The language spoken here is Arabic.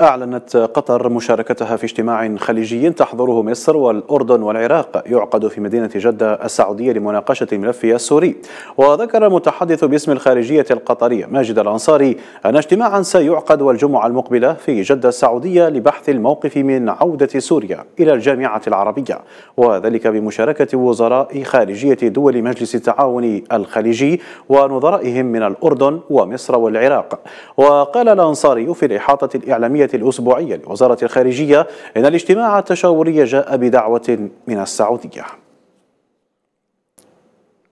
أعلنت قطر مشاركتها في اجتماع خليجي تحضره مصر والأردن والعراق يعقد في مدينة جدة السعودية لمناقشة الملف السوري وذكر المتحدث باسم الخارجية القطرية ماجد الأنصاري أن اجتماعا سيعقد والجمعة المقبلة في جدة السعودية لبحث الموقف من عودة سوريا إلى الجامعة العربية وذلك بمشاركة وزراء خارجية دول مجلس التعاون الخليجي ونظرائهم من الأردن ومصر والعراق وقال الأنصاري في الإحاطة الإعلامية الأسبوعية لوزارة الخارجية إن الاجتماع التشاوري جاء بدعوة من السعودية